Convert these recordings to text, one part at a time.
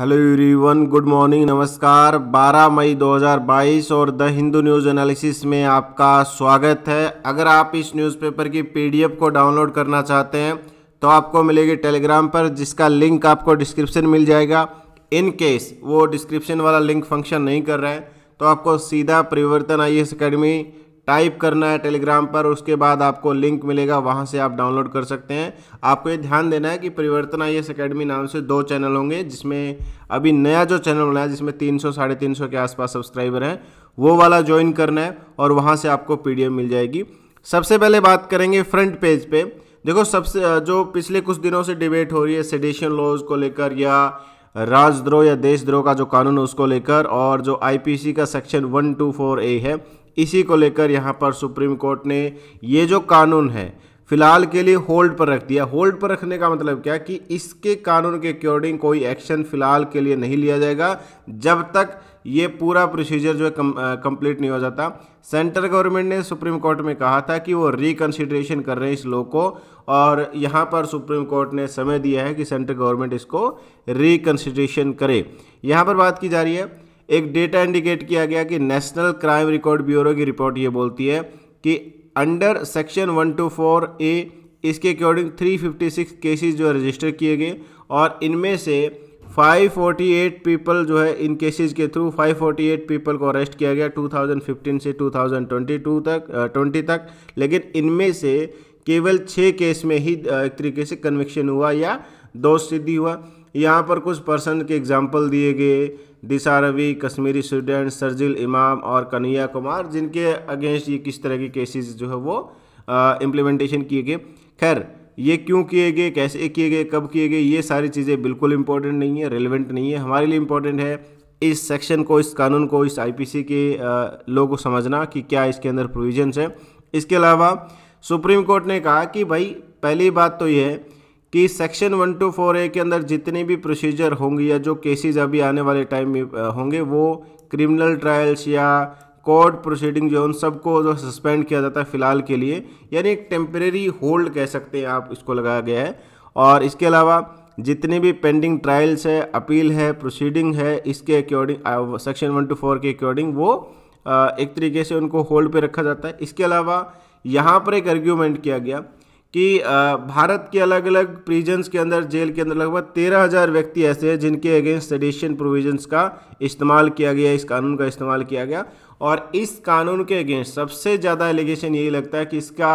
hello everyone good morning नमस्कार 12 मई 2022 और the Hindu news analysis में आपका स्वागत है अगर आप इस न्यूज़पेपर की पीडीएफ को डाउनलोड करना चाहते हैं तो आपको मिलेगी टेलीग्राम पर जिसका लिंक आपको डिस्क्रिप्शन मिल जाएगा इन केस वो डिस्क्रिप्शन वाला लिंक फंक्शन नहीं कर रहे हैं तो आपको सीधा परिवर्तन आई एस अकेडमी टाइप करना है टेलीग्राम पर उसके बाद आपको लिंक मिलेगा वहाँ से आप डाउनलोड कर सकते हैं आपको ये ध्यान देना है कि परिवर्तन आई एस अकेडमी नाम से दो चैनल होंगे जिसमें अभी नया जो चैनल बनाया जिसमें तीन सौ साढ़े तीन सौ के आसपास सब्सक्राइबर हैं वो वाला ज्वाइन करना है और वहाँ से आपको पी मिल जाएगी सबसे पहले बात करेंगे फ्रंट पेज पे देखो सबसे जो पिछले कुछ दिनों से डिबेट हो रही है सेडिशन लॉज को लेकर या राजद्रोह या देशद्रोह का जो कानून है उसको लेकर और जो आईपीसी का सेक्शन 124 ए है इसी को लेकर यहाँ पर सुप्रीम कोर्ट ने ये जो कानून है फिलहाल के लिए होल्ड पर रख दिया होल्ड पर रखने का मतलब क्या कि इसके कानून के अकॉर्डिंग कोई एक्शन फिलहाल के लिए नहीं लिया जाएगा जब तक ये पूरा प्रोसीजर जो है कंप्लीट नहीं हो जाता सेंट्रल गवर्नमेंट ने सुप्रीम कोर्ट में कहा था कि वो रिकन्सिडरेशन कर रहे हैं इस लॉ को और यहाँ पर सुप्रीम कोर्ट ने समय दिया है कि सेंट्रल गवर्नमेंट इसको रिकन्सिडरेशन करे यहाँ पर बात की जा रही है एक डेटा इंडिकेट किया गया कि नेशनल क्राइम रिकॉर्ड ब्यूरो की रिपोर्ट ये बोलती है कि under section one two four A इसके अकॉर्डिंग 356 केसेस जो है रजिस्टर किए गए और इनमें से 548 पीपल जो है इन केसेस के थ्रू 548 पीपल को अरेस्ट किया गया 2015 से 2022 तक ट्वेंटी तक लेकिन इनमें से केवल छः केस में ही एक तरीके से कन्विक्शन हुआ या दोष सिद्धि हुआ यहाँ पर कुछ पर्सन के एग्जाम्पल दिए गए दिशा रवि कश्मीरी स्टूडेंट सरजिल इमाम और कन्हैया कुमार जिनके अगेंस्ट ये किस तरह के केसेस जो है वो इम्प्लीमेंटेशन किए गए खैर ये क्यों किए गए कैसे किए गए कब किए गए ये सारी चीज़ें बिल्कुल इंपॉर्टेंट नहीं है रेलिवेंट नहीं है हमारे लिए इम्पोर्टेंट है इस सेक्शन को इस कानून को इस आईपीसी के लोग को समझना कि क्या इसके अंदर प्रोविजन्स हैं इसके अलावा सुप्रीम कोर्ट ने कहा कि भाई पहली बात तो ये है कि section one two four A के अंदर जितनी भी प्रोसीजर होंगे या जो केसेस अभी आने वाले टाइम में होंगे वो क्रिमिनल ट्रायल्स या कोर्ट प्रोसीडिंग जो है उन सबको जो सस्पेंड किया जाता है फिलहाल के लिए यानी एक टेम्परेरी होल्ड कह सकते हैं आप इसको लगाया गया है और इसके अलावा जितने भी पेंडिंग ट्रायल्स है अपील है प्रोसीडिंग है इसके according section one two four के अकॉर्डिंग वो एक तरीके से उनको होल्ड पर रखा जाता है इसके अलावा यहाँ पर एक आर्ग्यूमेंट किया गया कि भारत के अलग अलग प्रिजन्स के अंदर जेल के अंदर लगभग तेरह हज़ार व्यक्ति ऐसे हैं जिनके अगेंस्ट सडिशन प्रोविजंस का इस्तेमाल किया गया इस कानून का इस्तेमाल किया गया और इस कानून के अगेंस्ट सबसे ज़्यादा एलिगेशन यही लगता है कि इसका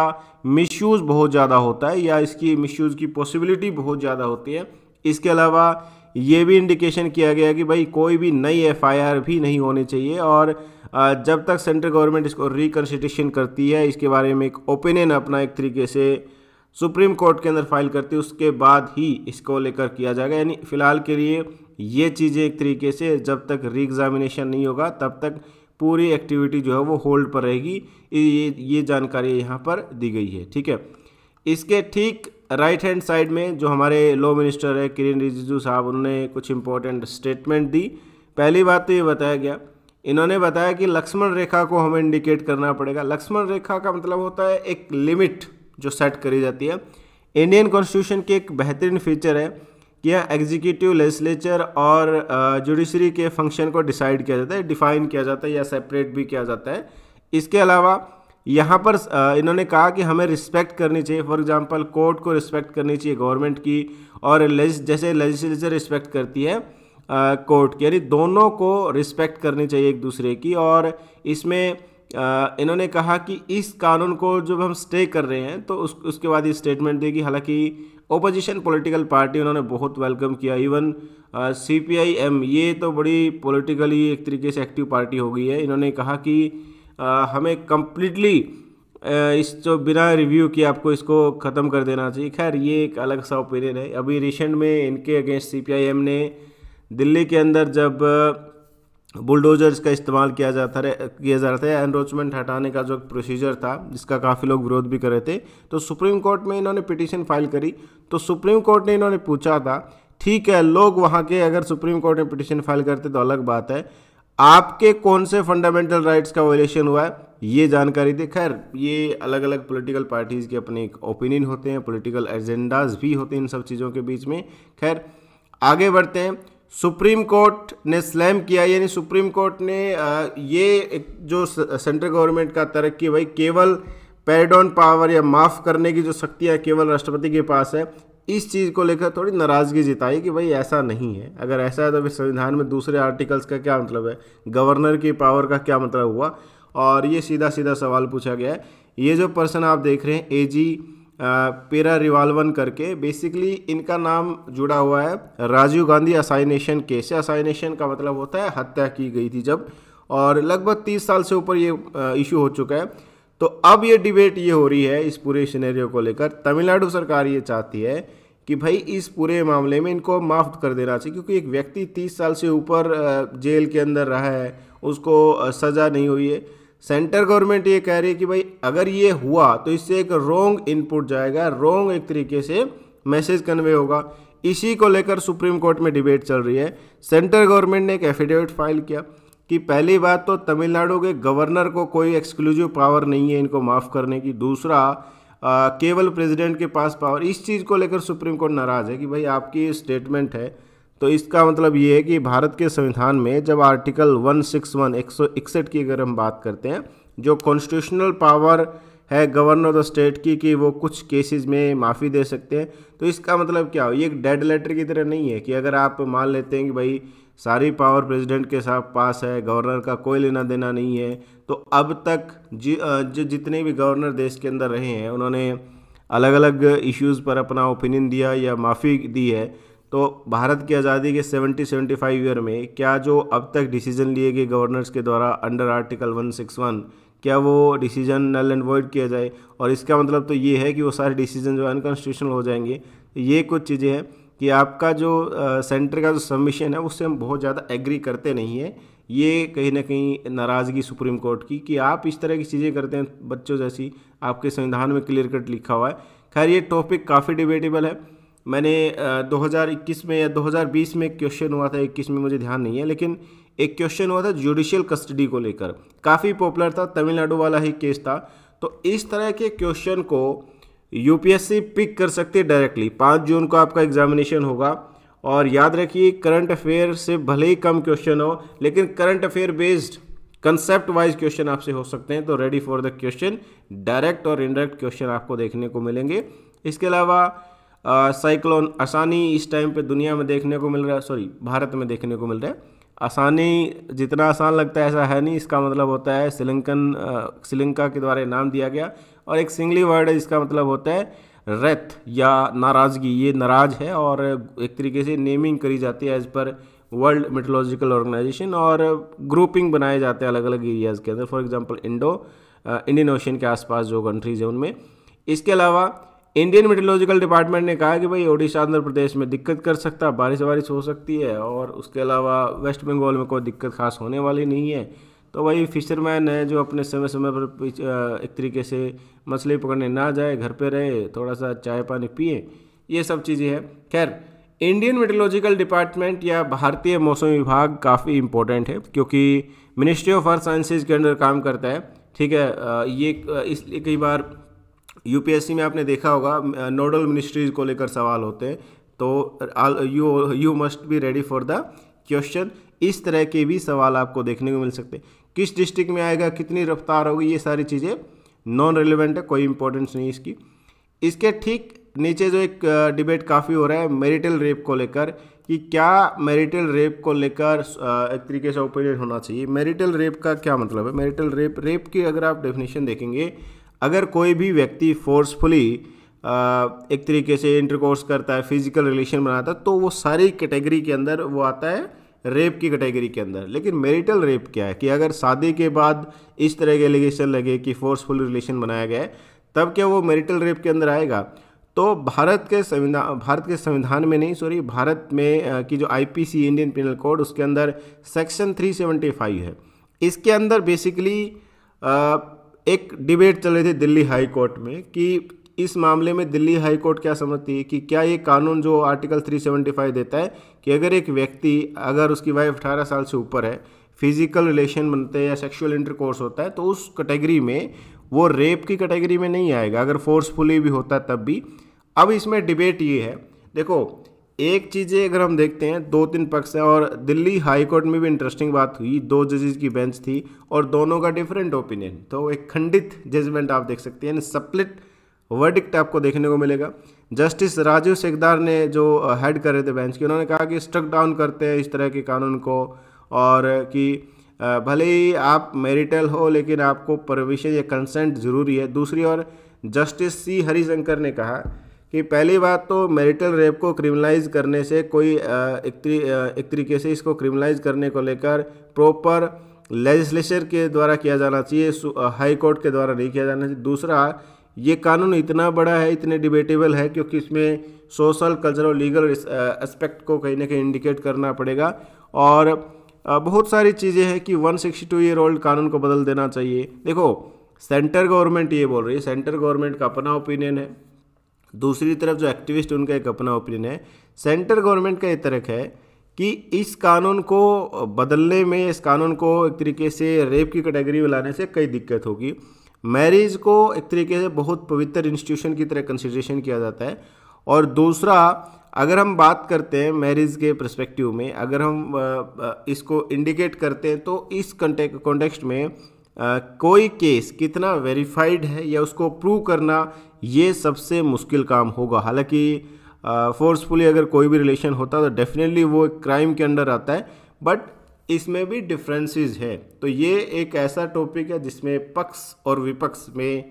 मिसयूज़ बहुत ज़्यादा होता है या इसकी मिसयूज़ की पॉसिबिलिटी बहुत ज़्यादा होती है इसके अलावा ये भी इंडिकेशन किया गया कि भाई कोई भी नई एफ भी नहीं होनी चाहिए और जब तक सेंट्रल गवर्नमेंट इसको रिकन्स्टिट्यूशन करती है इसके बारे में एक ओपिनियन अपना एक तरीके से सुप्रीम कोर्ट के अंदर फाइल करती है उसके बाद ही इसको लेकर किया जाएगा यानी फिलहाल के लिए ये चीज़ें एक तरीके से जब तक री एग्ज़ामिनेशन नहीं होगा तब तक पूरी एक्टिविटी जो है वो होल्ड पर रहेगी ये ये जानकारी यहाँ पर दी गई है ठीक है इसके ठीक राइट हैंड साइड में जो हमारे लॉ मिनिस्टर है किरण रिजिजू साहब उन्होंने कुछ इंपॉर्टेंट स्टेटमेंट दी पहली बात तो ये बताया गया इन्होंने बताया कि लक्ष्मण रेखा को हमें इंडिकेट करना पड़ेगा लक्ष्मण रेखा का मतलब होता है एक लिमिट जो सेट करी जाती है इंडियन कॉन्स्टिट्यूशन की एक बेहतरीन फीचर है कि यह एग्जीक्यूटिव लेजिस्लेचर और जुडिशरी के फंक्शन को डिसाइड किया जाता है डिफाइन किया जाता है या सेपरेट भी किया जाता है इसके अलावा यहाँ पर इन्होंने कहा कि हमें रिस्पेक्ट करनी चाहिए फॉर एग्जांपल कोर्ट को रिस्पेक्ट करनी चाहिए गवर्नमेंट की और जैसे लेजिस्लेचर रिस्पेक्ट करती है कोर्ट की यानी दोनों को रिस्पेक्ट करनी चाहिए एक दूसरे की और इसमें इन्होंने कहा कि इस कानून को जब हम स्टे कर रहे हैं तो उस उसके बाद ये स्टेटमेंट देगी हालांकि ओपोजिशन पॉलिटिकल पार्टी उन्होंने बहुत वेलकम किया even C P I M ये तो बड़ी पॉलिटिकली एक तरीके से एक्टिव पार्टी हो गई है इन्होंने कहा कि आ, हमें कम्प्लीटली इस जो बिना रिव्यू किए आपको इसको ख़त्म कर देना चाहिए खैर ये एक अलग सा ओपिनियन है अभी रिसेंट में इनके against C P I M ने दिल्ली के अंदर जब बुलडोजर्स का इस्तेमाल किया जाता रहे किया जा रहा था एनरोचमेंट हटाने का जो प्रोसीजर था जिसका काफ़ी लोग विरोध भी कर रहे थे तो सुप्रीम कोर्ट में इन्होंने पिटीशन फाइल करी तो सुप्रीम कोर्ट ने इन्होंने पूछा था ठीक है लोग वहाँ के अगर सुप्रीम कोर्ट में पिटिशन फाइल करते तो अलग बात है आपके कौन से फंडामेंटल राइट्स का वायलेशन हुआ है ये जानकारी दे खैर ये अलग अलग पॉलिटिकल पार्टीज़ के अपने एक ओपिनियन होते हैं पॉलिटिकल एजेंडाज भी होते हैं इन सब चीज़ों के बीच में खैर आगे बढ़ते हैं सुप्रीम कोर्ट ने स्लैम किया यानी सुप्रीम कोर्ट ने ये जो सेंट्रल गवर्नमेंट का तरक्की भाई केवल ऑन पावर या माफ़ करने की जो शक्ति है केवल राष्ट्रपति के पास है इस चीज़ को लेकर थोड़ी नाराज़गी जिताई कि भाई ऐसा नहीं है अगर ऐसा है तो फिर संविधान में दूसरे आर्टिकल्स का क्या मतलब है गवर्नर की पावर का क्या मतलब हुआ और ये सीधा सीधा सवाल पूछा गया है ये जो पर्सन आप देख रहे हैं ए जी पेरा रिवाल्वन करके बेसिकली इनका नाम जुड़ा हुआ है Rajiv Gandhi assassination case assassination का मतलब होता है हत्या की गई थी जब और लगभग तीस साल से ऊपर ये इशू हो चुका है तो अब ये डिबेट ये हो रही है इस पूरे सिनेरियो को लेकर तमिलनाडु सरकार ये चाहती है कि भाई इस पूरे मामले में इनको माफ़ कर देना चाहिए क्योंकि एक व्यक्ति तीस साल से ऊपर जेल के अंदर रहा है उसको सज़ा नहीं हुई है सेंटर गवर्नमेंट ये कह रही है कि भाई अगर ये हुआ तो इससे एक रोंग इनपुट जाएगा रोंग एक तरीके से मैसेज कन्वे होगा इसी को लेकर सुप्रीम कोर्ट में डिबेट चल रही है सेंट्रल गवर्नमेंट ने एक एफिडेविट फाइल किया कि पहली बात तो तमिलनाडु के गवर्नर को कोई एक्सक्लूसिव पावर नहीं है इनको माफ़ करने की दूसरा आ, केवल प्रेसिडेंट के पास पावर इस चीज़ को लेकर सुप्रीम कोर्ट नाराज़ है कि भाई आपकी स्टेटमेंट है तो इसका मतलब ये है कि भारत के संविधान में जब आर्टिकल 161 161 की अगर हम बात करते हैं जो कॉन्स्टिट्यूशनल पावर है गवर्नर ऑफ द स्टेट की कि वो कुछ केसेस में माफ़ी दे सकते हैं तो इसका मतलब क्या हो ये एक डेड लेटर की तरह नहीं है कि अगर आप मान लेते हैं कि भाई सारी पावर प्रेसिडेंट के साथ पास है गवर्नर का कोई लेना देना नहीं है तो अब तक जि, जो जितने भी गवर्नर देश के अंदर रहे हैं उन्होंने अलग अलग इश्यूज़ पर अपना ओपिनियन दिया या माफ़ी दी है तो भारत की आज़ादी के 70 75 ईयर में क्या जो अब तक डिसीजन लिए गए गवर्नर्स के द्वारा अंडर आर्टिकल 161 क्या वो डिसीजन नल एंड वॉइड किया जाए और इसका मतलब तो ये है कि वो सारे डिसीजन जो है अनकॉन्स्टिट्यूशनल हो जाएंगे तो ये कुछ चीज़ें हैं कि आपका जो सेंटर का जो सबमिशन है उससे हम बहुत ज़्यादा एग्री करते नहीं हैं ये कहीं ना कहीं नाराज़गी सुप्रीम कोर्ट की कि आप इस तरह की चीज़ें करते हैं बच्चों जैसी आपके संविधान में क्लियर कट लिखा हुआ है खैर ये टॉपिक काफ़ी डिबेटेबल है मैंने 2021 में या 2020 में एक क्वेश्चन हुआ था 21 में मुझे ध्यान नहीं है लेकिन एक क्वेश्चन हुआ था जुडिशियल कस्टडी को लेकर काफ़ी पॉपुलर था तमिलनाडु वाला ही केस था तो इस तरह के क्वेश्चन को यूपीएससी पिक कर सकती है डायरेक्टली पाँच जून को आपका एग्जामिनेशन होगा और याद रखिए करंट अफेयर से भले ही कम क्वेश्चन हो लेकिन current affair based concept wise question आपसे हो सकते हैं तो ready for the question direct और इनडायरेक्ट क्वेश्चन आपको देखने को मिलेंगे इसके अलावा साइक्लोन आसानी इस टाइम पे दुनिया में देखने को मिल रहा है सॉरी भारत में देखने को मिल रहा है आसानी जितना आसान लगता है ऐसा है नहीं इसका मतलब होता है श्रीलंकन श्रीलंका के द्वारा नाम दिया गया और एक सिंगली वर्ड है इसका मतलब होता है रेत या नाराज़गी ये नाराज़ है और एक तरीके से नेमिंग करी जाती है as per world meteorological organisation और ग्रुपिंग बनाए जाते हैं अलग अलग एरियाज़ के अंदर for example Indo Indian Ocean के आसपास जो कंट्रीज़ हैं उनमें इसके अलावा इंडियन मेटोलॉजिकल डिपार्टमेंट ने कहा कि भाई ओडिशा आंध्र प्रदेश में दिक्कत कर सकता है बारिश वारिश हो सकती है और उसके अलावा वेस्ट बंगाल में कोई दिक्कत खास होने वाली नहीं है तो वही फिशरमैन है जो अपने समय समय पर एक तरीके से मछली पकड़ने ना जाए घर पे रहे थोड़ा सा चाय पानी पिए ये सब चीज़ें हैं खैर इंडियन मेटोलॉजिकल डिपार्टमेंट या भारतीय मौसम विभाग काफ़ी इम्पोर्टेंट है क्योंकि मिनिस्ट्री ऑफ अर्थ साइंसेज के अंडर काम करता है ठीक है ये इसलिए कई बार यूपीएससी में आपने देखा होगा नोडल मिनिस्ट्रीज को लेकर सवाल होते हैं तो you you must be ready for the question इस तरह के भी सवाल आपको देखने को मिल सकते हैं किस डिस्ट्रिक्ट में आएगा कितनी रफ्तार होगी ये सारी चीज़ें नॉन रिलेवेंट है कोई इंपॉर्टेंस नहीं इसकी इसके ठीक नीचे जो एक डिबेट काफ़ी हो रहा है मैरिटल रेप को लेकर कि क्या मैरिटल रेप को लेकर एक तरीके से ओपिनियन होना चाहिए मैरिटल रेप का क्या मतलब है मैरिटल रेप रेप की अगर आप डेफिनेशन देखेंगे अगर कोई भी व्यक्ति फोर्सफुली एक तरीके से इंटरकोर्स करता है फिजिकल रिलेशन बनाता है तो वो सारी कैटेगरी के अंदर वो आता है रेप की कैटेगरी के अंदर लेकिन मेरिटल रेप क्या है कि अगर शादी के बाद इस तरह के एलिगेशन लगे कि फोर्सफुल रिलेशन बनाया गया है तब क्या वो मेरिटल रेप के अंदर आएगा तो भारत के संविधान भारत के संविधान में नहीं सॉरी भारत में की जो आईपीसी इंडियन पिनल कोड उसके अंदर सेक्शन 375 है इसके अंदर बेसिकली एक डिबेट चल रही थी दिल्ली हाई कोर्ट में कि इस मामले में दिल्ली हाई कोर्ट क्या समझती है कि क्या ये कानून जो आर्टिकल 375 देता है कि अगर एक व्यक्ति अगर उसकी वाइफ अठारह साल से ऊपर है फिजिकल रिलेशन बनते हैं या सेक्सुअल इंटरकोर्स होता है तो उस कैटेगरी में वो रेप की कैटेगरी में नहीं आएगा अगर फोर्सफुली भी होता तब भी अब इसमें डिबेट ये है देखो एक चीज़ें अगर हम देखते हैं दो तीन पक्ष हैं और दिल्ली हाई कोर्ट में भी इंटरेस्टिंग बात हुई दो जजेज की बेंच थी और दोनों का डिफरेंट ओपिनियन तो एक खंडित जजमेंट आप देख सकते हैं सप्लिट वर्डिक्ट आपको देखने को मिलेगा जस्टिस राजीव सेकदार ने जो हेड कर रहे थे बेंच की उन्होंने कहा कि स्ट्रक डाउन करते हैं इस तरह के कानून को और कि भले ही आप मेरिटल हो लेकिन आपको परमिशन या कंसेंट ज़रूरी है दूसरी ओर जस्टिस सी हरिशंकर ने कहा कि पहली बात तो मैरिटल रेप को क्रिमिनलाइज करने से कोई एक तरीके से इसको क्रिमिनलाइज करने को लेकर प्रॉपर लेजिस्लेचर के द्वारा किया जाना चाहिए हाई कोर्ट के द्वारा नहीं किया जाना चाहिए दूसरा ये कानून इतना बड़ा है इतने डिबेटेबल है क्योंकि इसमें सोशल कल्चरल लीगल एस्पेक्ट को कहीं ना कहीं इंडिकेट करना पड़ेगा और बहुत सारी चीज़ें हैं कि 162 ईयर ओल्ड कानून को बदल देना चाहिए देखो सेंटर गवर्नमेंट ये बोल रही है सेंटर गवर्नमेंट का अपना ओपिनियन है दूसरी तरफ जो एक्टिविस्ट उनका एक अपना ओपिनियन है सेंटर गवर्नमेंट का ये तर्क है कि इस कानून को बदलने में इस कानून को एक तरीके से रेप की कैटेगरी में लाने से कई दिक्कत होगी मैरिज को एक तरीके से बहुत पवित्र इंस्टीट्यूशन की तरह कंसिडरेशन किया जाता है और दूसरा अगर हम बात करते हैं मैरिज के प्रस्पेक्टिव में अगर हम इसको इंडिकेट करते हैं तो इस कॉन्टेक्स्ट में कोई केस कितना वेरीफाइड है या उसको प्रूव करना ये सबसे मुश्किल काम होगा हालांकि फोर्सफुली अगर कोई भी रिलेशन होता तो डेफिनेटली वो एक क्राइम के अंडर आता है बट इसमें भी डिफरेंसेस है तो ये एक ऐसा टॉपिक है जिसमें पक्ष और विपक्ष में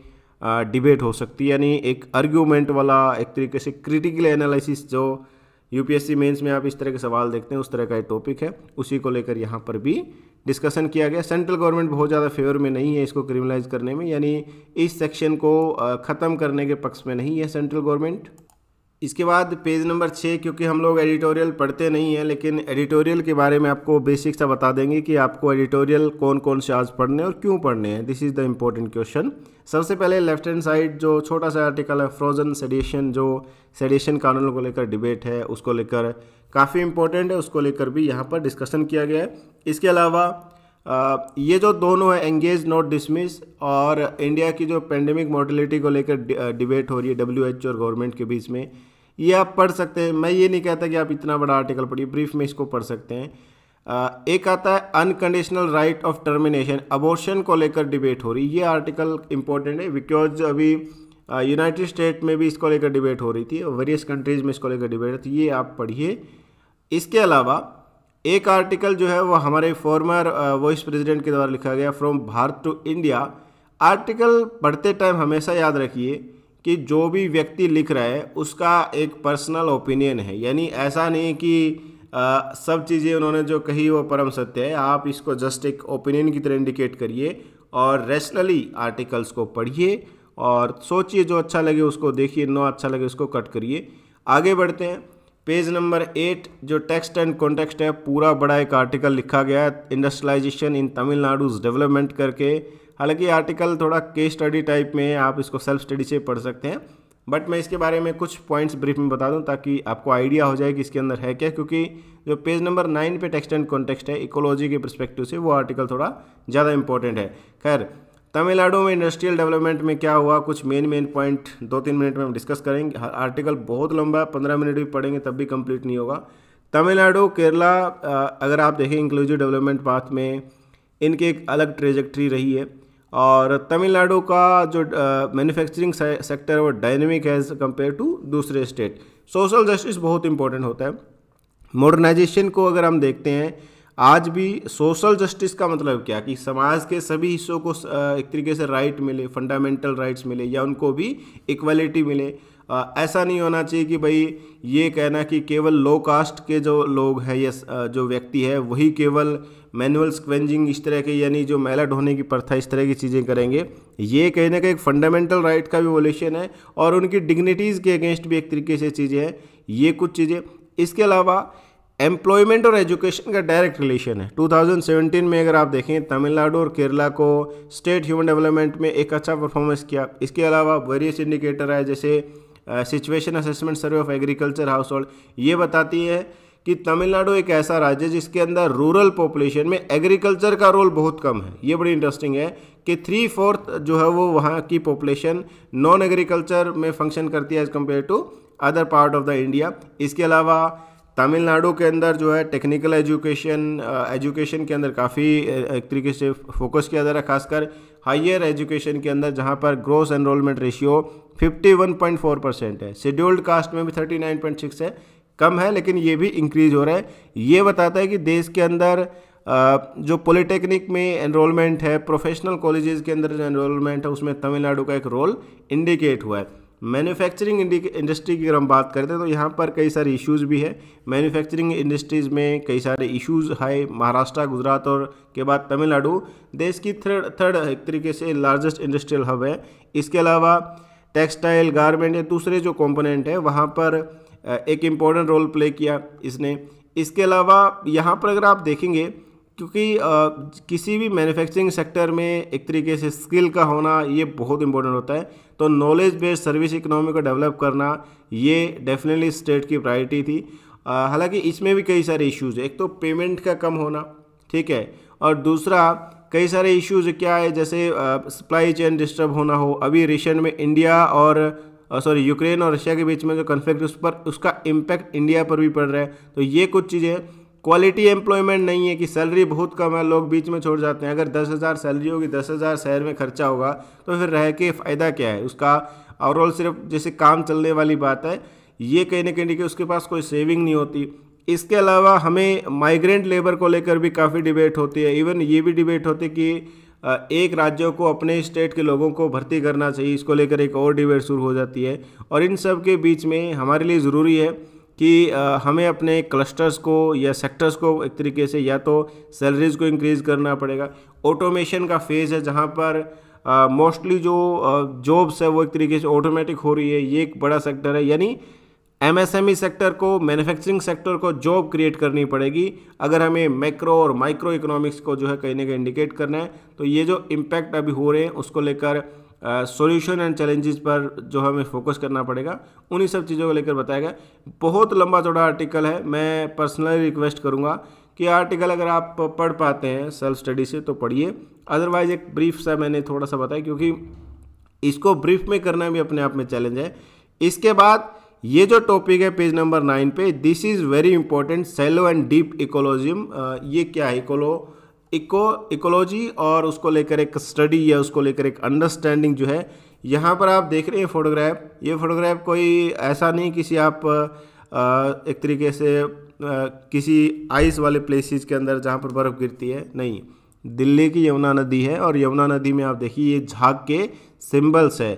डिबेट हो सकती है यानी एक आर्ग्यूमेंट वाला एक तरीके से क्रिटिकल एनालिसिस जो यूपीएससी मेंस में आप इस तरह के सवाल देखते हैं उस तरह का एक टॉपिक है उसी को लेकर यहाँ पर भी डिस्कशन किया गया सेंट्रल गवर्नमेंट बहुत ज़्यादा फेवर में नहीं है इसको क्रिमिनलाइज करने में यानी इस सेक्शन को ख़त्म करने के पक्ष में नहीं है सेंट्रल गवर्नमेंट इसके बाद पेज नंबर छः क्योंकि हम लोग एडिटोरियल पढ़ते नहीं हैं लेकिन एडिटोरियल के बारे में आपको बेसिक सा बता देंगे कि आपको एडिटोरियल कौन कौन से आज पढ़ने और क्यों पढ़ने हैं this is the important question सबसे पहले लेफ्ट हैंड साइड जो छोटा सा आर्टिकल है फ्रोजन सेडिशन जो सेडिशन कानून को लेकर डिबेट है उसको लेकर काफ़ी इंपॉर्टेंट है उसको लेकर भी यहाँ पर डिस्कशन किया गया है इसके अलावा आ, ये जो दोनों है एंगेज नॉट डिसमिस और इंडिया की जो पेंडेमिक मोर्टलिटी को लेकर डिबेट हो रही है डब्ल्यू और गवर्नमेंट के बीच में ये आप पढ़ सकते हैं मैं ये नहीं कहता कि आप इतना बड़ा आर्टिकल पढ़िए ब्रीफ में इसको पढ़ सकते हैं एक आता है unconditional right of termination abortion को लेकर डिबेट हो रही ये आर्टिकल इंपॉर्टेंट है बिकॉज अभी यूनाइटेड स्टेट में भी इसको लेकर डिबेट हो रही थी और वेरियस कंट्रीज़ में इसको लेकर डिबेट थी ये आप पढ़िए इसके अलावा एक आर्टिकल जो है वो हमारे फॉर्मर वॉइस प्रेसिडेंट के द्वारा लिखा गया from Bharat to India article पढ़ते टाइम हमेशा याद रखिए कि जो भी व्यक्ति लिख रहा है उसका एक पर्सनल ओपिनियन है यानी ऐसा नहीं कि आ, सब चीज़ें उन्होंने जो कही वो परम सत्य है आप इसको जस्ट एक ओपिनियन की तरह इंडिकेट करिए और रेशनली आर्टिकल्स को पढ़िए और सोचिए जो अच्छा लगे उसको देखिए नो अच्छा लगे उसको कट करिए आगे बढ़ते हैं पेज नंबर एट जो टेक्स्ट एंड कॉन्टेक्स्ट है पूरा बड़ा एक आर्टिकल लिखा गया है इंडस्ट्रियलाइजेशन इन तमिलनाडु डेवलपमेंट करके हालांकि आर्टिकल थोड़ा के स्टडी टाइप में है आप इसको सेल्फ स्टडी से पढ़ सकते हैं बट मैं इसके बारे में कुछ पॉइंट्स ब्रीफ में बता दूं ताकि आपको आइडिया हो जाए कि इसके अंदर है क्या क्योंकि जो पेज नंबर नाइन पे टेक्स्ट एंड कॉन्टेक्स्ट है इकोलॉजी के परस्पेक्टिव से वो आर्टिकल थोड़ा ज़्यादा इंपॉर्टेंट है खैर तमिलनाडु में इंडस्ट्रियल डेवलपमेंट में क्या हुआ कुछ मेन मेन पॉइंट दो तीन मिनट में हम डिस्कस करेंगे आर्टिकल बहुत लंबा है पंद्रह मिनट भी पढ़ेंगे तब भी कंप्लीट नहीं होगा तमिलनाडु केरला अगर आप देखें इंक्लूसिव डेवलपमेंट पाथ में इनकी एक अलग ट्रेजेक्ट्री रही है और तमिलनाडु का जो मैन्युफैक्चरिंग सेक्टर है वो डायनेमिक है एज कम्पेयर टू दूसरे स्टेट सोशल जस्टिस बहुत इंपॉर्टेंट होता है मॉडर्नाइजेशन को अगर हम देखते हैं आज भी सोशल जस्टिस का मतलब क्या कि समाज के सभी हिस्सों को एक तरीके से राइट मिले फंडामेंटल राइट्स मिले या उनको भी इक्वलिटी मिले आ, ऐसा नहीं होना चाहिए कि भाई ये कहना कि केवल लो कास्ट के जो लोग हैं या जो व्यक्ति है वही केवल मैनुअल स्क्वेंजिंग इस तरह के यानी जो मैला ढोने की प्रथा इस तरह की चीज़ें करेंगे ये कहने का एक फंडामेंटल राइट का भी वोल्यूशन है और उनकी डिग्निटीज़ के अगेंस्ट भी एक तरीके से चीज़ें हैं ये कुछ चीज़ें इसके अलावा एम्प्लॉयमेंट और एजुकेशन का डायरेक्ट रिलेशन है 2017 में अगर आप देखें तमिलनाडु और केरला को स्टेट ह्यूमन डेवलपमेंट में एक अच्छा परफॉर्मेंस किया इसके अलावा वेरियस इंडिकेटर है जैसे situation assessment survey of agriculture household ये बताती है कि तमिलनाडु एक ऐसा राज्य है जिसके अंदर रूरल पॉपुलेशन में एग्रीकल्चर का रोल बहुत कम है ये बड़ी इंटरेस्टिंग है कि थ्री फोर्थ जो है वो वहाँ की पॉपुलेशन नॉन एग्रीकल्चर में फंक्शन करती है as compare to other part of the India इसके अलावा तमिलनाडु के अंदर जो है टेक्निकल एजुकेशन एजुकेशन के अंदर काफ़ी एक तरीके से फोकस किया जा रहा है खासकर हायर एजुकेशन के अंदर जहाँ पर ग्रोस एनरोलमेंट रेशियो 51.4 परसेंट है शेड्यूल्ड कास्ट में भी 39.6 है कम है लेकिन ये भी इंक्रीज हो रहा है ये बताता है कि देश के अंदर जो पॉलिटेक्निक में एनरोलमेंट है प्रोफेशनल कॉलेजेस के अंदर जो एनरोलमेंट है उसमें तमिलनाडु का एक रोल इंडिकेट हुआ है मैन्युफैक्चरिंग इंडस्ट्री की अगर हम बात करते हैं तो यहाँ पर कई सारे इश्यूज भी है मैन्युफैक्चरिंग इंडस्ट्रीज़ में कई सारे इश्यूज है महाराष्ट्र गुजरात और के बाद तमिलनाडु देश की थर्ड थर्ड एक तरीके से लार्जेस्ट इंडस्ट्रियल हब है इसके अलावा टेक्सटाइल गारमेंट या दूसरे जो कॉम्पोनेंट है वहाँ पर एक इम्पोर्टेंट रोल प्ले किया इसने इसके अलावा यहाँ पर अगर आप देखेंगे क्योंकि आ, किसी भी मैन्युफैक्चरिंग सेक्टर में एक तरीके से स्किल का होना ये बहुत इंपॉर्टेंट होता है तो नॉलेज बेस्ड सर्विस इकोनॉमी को डेवलप करना ये डेफिनेटली स्टेट की प्रायोरिटी थी हालांकि इसमें भी कई सारे इश्यूज है एक तो पेमेंट का कम होना ठीक है और दूसरा कई सारे इश्यूज क्या है जैसे सप्लाई चेन डिस्टर्ब होना हो अभी रिसेंट में इंडिया और सॉरी यूक्रेन और रशिया के बीच में जो कन्फ्लिक्ट उस पर उसका इम्पैक्ट इंडिया पर भी पड़ रहा है तो ये कुछ चीज़ें क्वालिटी एम्प्लॉयमेंट नहीं है कि सैलरी बहुत कम है लोग बीच में छोड़ जाते हैं अगर दस हज़ार सैलरी होगी दस हज़ार शहर में खर्चा होगा तो फिर रह के फ़ायदा क्या है उसका ओवरऑल सिर्फ जैसे काम चलने वाली बात है ये कहीं ना कहीं कि उसके पास कोई सेविंग नहीं होती इसके अलावा हमें माइग्रेंट लेबर को लेकर भी काफ़ी डिबेट होती है इवन ये भी डिबेट होती है कि एक राज्य को अपने स्टेट के लोगों को भर्ती करना चाहिए इसको लेकर एक और डिबेट शुरू हो जाती है और इन सब के बीच में हमारे लिए ज़रूरी है कि हमें अपने क्लस्टर्स को या सेक्टर्स को एक तरीके से या तो सैलरीज को इंक्रीज़ करना पड़ेगा ऑटोमेशन का फेज़ है जहाँ पर मोस्टली जो जॉब्स है वो एक तरीके से ऑटोमेटिक हो रही है ये एक बड़ा सेक्टर है यानी एमएसएमई सेक्टर e को मैन्युफैक्चरिंग सेक्टर को जॉब क्रिएट करनी पड़ेगी अगर हमें मैक्रो और माइक्रो इकोनॉमिक्स को जो है कहीं ना कहीं इंडिकेट करना है तो ये जो इम्पैक्ट अभी हो रहे हैं उसको लेकर सॉल्यूशन एंड चैलेंजेस पर जो हमें फोकस करना पड़ेगा उन्हीं सब चीज़ों को लेकर बताया गया बहुत लंबा चौड़ा आर्टिकल है मैं पर्सनली रिक्वेस्ट करूँगा कि आर्टिकल अगर आप पढ़ पाते हैं सेल्फ स्टडी से तो पढ़िए अदरवाइज़ एक ब्रीफ सा मैंने थोड़ा सा बताया क्योंकि इसको ब्रीफ में करना भी अपने आप में चैलेंज है इसके बाद ये जो टॉपिक है पेज नंबर नाइन पे this is very important shallow and deep ecologism ये क्या है इकोलो इको इकोलॉजी और उसको लेकर एक स्टडी या उसको लेकर एक अंडरस्टैंडिंग जो है यहाँ पर आप देख रहे हैं फोटोग्राफ ये फोटोग्राफ कोई ऐसा नहीं किसी आप एक तरीके से किसी आइस वाले प्लेसेस के अंदर जहाँ पर बर्फ़ गिरती है नहीं दिल्ली की यमुना नदी है और यमुना नदी में आप देखिए ये झाग के सिंबल्स है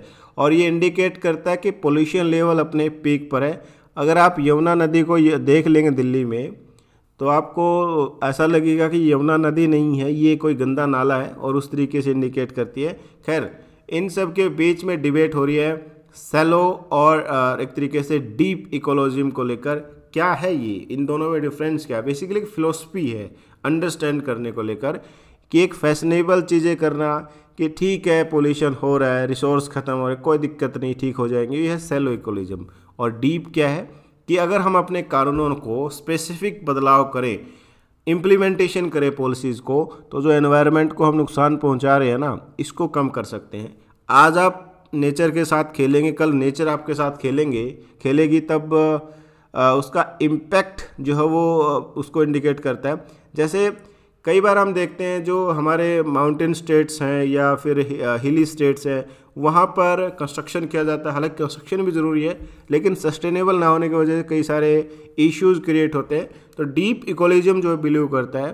और ये इंडिकेट करता है कि पोल्यूशन लेवल अपने पीक पर है अगर आप यमुना नदी को देख लेंगे दिल्ली में तो आपको ऐसा लगेगा कि यमुना नदी नहीं है ये कोई गंदा नाला है और उस तरीके से इंडिकेट करती है खैर इन सब के बीच में डिबेट हो रही है सेलो और एक तरीके से डीप इकोलॉजिम को लेकर क्या है ये इन दोनों में डिफरेंस क्या है बेसिकली एक फ़िलोसफी है अंडरस्टैंड करने को लेकर कि एक फैशनेबल चीज़ें करना कि ठीक है पोल्यूशन हो रहा है रिसोर्स ख़त्म हो रहा है कोई दिक्कत नहीं ठीक हो जाएंगे ये है सेलो इकोलिज्म और डीप क्या है कि अगर हम अपने कानूनों को स्पेसिफिक बदलाव करें इम्प्लीमेंटेशन करें पॉलिसीज़ को तो जो एनवायरनमेंट को हम नुकसान पहुंचा रहे हैं ना इसको कम कर सकते हैं आज आप नेचर के साथ खेलेंगे कल नेचर आपके साथ खेलेंगे खेलेगी तब आ, उसका इम्पैक्ट जो है वो उसको इंडिकेट करता है जैसे कई बार हम देखते हैं जो हमारे माउंटेन स्टेट्स हैं या फिर हिली स्टेट्स हैं वहाँ पर कंस्ट्रक्शन किया जाता है हालांकि कंस्ट्रक्शन भी ज़रूरी है लेकिन सस्टेनेबल ना होने की वजह से कई सारे इश्यूज क्रिएट होते हैं तो डीप इकोलिज्म जो बिलीव करता है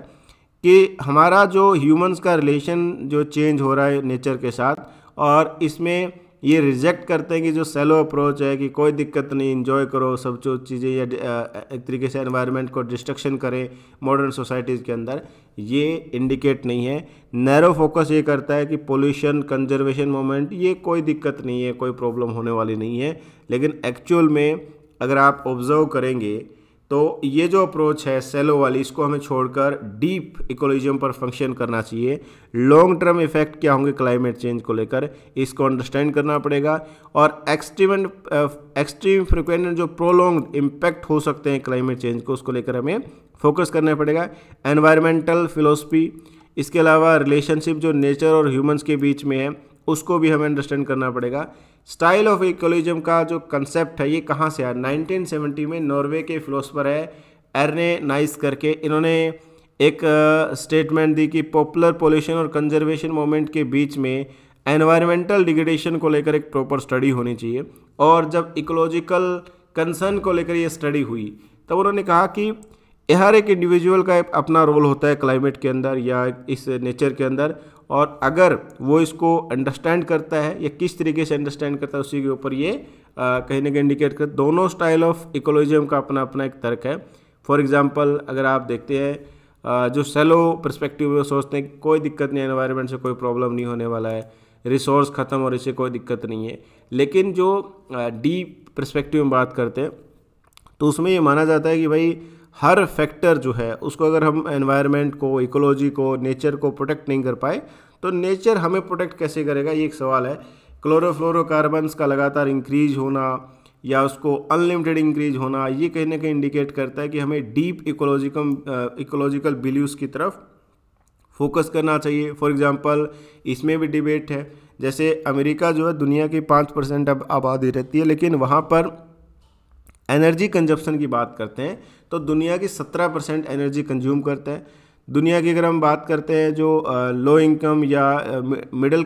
कि हमारा जो ह्यूमंस का रिलेशन जो चेंज हो रहा है नेचर के साथ और इसमें ये रिजेक्ट करते हैं कि जो सेलो अप्रोच है कि कोई दिक्कत नहीं इन्जॉय करो सब जो चीज़ें या एक तरीके से एनवायरनमेंट को डिस्ट्रक्शन करें मॉडर्न सोसाइटीज़ के अंदर ये इंडिकेट नहीं है नैरो फोकस ये करता है कि पोल्यूशन कंजर्वेशन मोमेंट ये कोई दिक्कत नहीं है कोई प्रॉब्लम होने वाली नहीं है लेकिन एक्चुअल में अगर आप ऑब्जर्व करेंगे तो ये जो अप्रोच है सेलो वाली इसको हमें छोड़कर डीप इकोलॉजिज्म पर फंक्शन करना चाहिए लॉन्ग टर्म इफेक्ट क्या होंगे क्लाइमेट चेंज को लेकर इसको अंडरस्टैंड करना पड़ेगा और एक्सट्रीम एक्सट्रीम फ्रिक्वेंट जो प्रोलॉन्ग इम्पैक्ट हो सकते हैं क्लाइमेट चेंज को उसको लेकर हमें फोकस करना पड़ेगा एनवायरमेंटल फिलोसफी इसके अलावा रिलेशनशिप जो नेचर और ह्यूमन्स के बीच में है उसको भी हमें अंडरस्टैंड करना पड़ेगा स्टाइल ऑफ इकोलिज्म का जो कंसेप्ट है ये कहाँ से आया 1970 में नॉर्वे के फिलोसफर है एरने नाइस करके इन्होंने एक स्टेटमेंट दी कि पॉपुलर पोल्यूशन और कंजर्वेशन मोमेंट के बीच में एनवायरमेंटल डिग्रेडेशन को लेकर एक प्रॉपर स्टडी होनी चाहिए और जब इकोलॉजिकल कंसर्न को लेकर ये स्टडी हुई तब उन्होंने कहा कि हर एक इंडिविजुअल का अपना रोल होता है क्लाइमेट के अंदर या इस नेचर के अंदर और अगर वो इसको अंडरस्टैंड करता है या किस तरीके से अंडरस्टैंड करता है उसी के ऊपर ये कहीं ना कहीं इंडिकेट कर दोनों स्टाइल ऑफ इकोलॉजियम का अपना अपना एक तर्क है फॉर एग्जाम्पल अगर आप देखते हैं जो सेलो परस्पेक्टिव में सोचते हैं कि कोई दिक्कत नहीं एनवायरनमेंट से कोई प्रॉब्लम नहीं होने वाला है रिसोर्स ख़त्म और इससे कोई दिक्कत नहीं है लेकिन जो डीप परस्पेक्टिव में बात करते हैं तो उसमें ये माना जाता है कि भाई हर फैक्टर जो है उसको अगर हम एनवायरनमेंट को इकोलॉजी को नेचर को प्रोटेक्ट नहीं कर पाए तो नेचर हमें प्रोटेक्ट कैसे करेगा ये एक सवाल है क्लोरोफ्लोरोकार्बन्स का लगातार इंक्रीज होना या उसको अनलिमिटेड इंक्रीज होना ये कहीं ना कहीं इंडिकेट करता है कि हमें डीप इकोलॉजिकल इकोलॉजिकल बिल्यूज़ की तरफ फोकस करना चाहिए फॉर एग्ज़ाम्पल इसमें भी डिबेट है जैसे अमेरिका जो है दुनिया की पाँच परसेंट अब आबादी रहती है लेकिन वहाँ पर एनर्जी कंजप्शन की बात करते हैं तो दुनिया की सत्रह परसेंट एनर्जी कंज्यूम करते हैं दुनिया की अगर हम बात करते हैं जो लो इनकम या मिडिल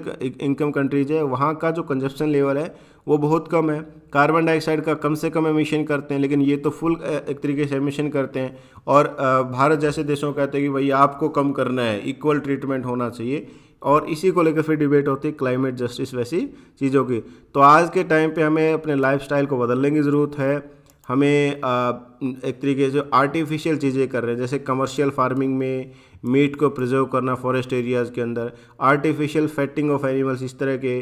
इनकम कंट्रीज है वहाँ का जो कंजप्शन लेवल है वो बहुत कम है कार्बन डाइऑक्साइड का कम से कम एमिशन करते हैं लेकिन ये तो फुल एक तरीके से एमिशन करते हैं और भारत जैसे देशों कहते हैं कि भाई आपको कम करना है इक्वल ट्रीटमेंट होना चाहिए और इसी को लेकर फिर डिबेट होती है क्लाइमेट जस्टिस वैसी चीज़ों की तो आज के टाइम पे हमें अपने लाइफस्टाइल को बदलने की ज़रूरत है हमें एक तरीके से आर्टिफिशियल चीज़ें कर रहे हैं जैसे कमर्शियल फार्मिंग में मीट को प्रिजर्व करना फॉरेस्ट एरियाज़ के अंदर आर्टिफिशियल फैटिंग ऑफ एनिमल्स इस तरह के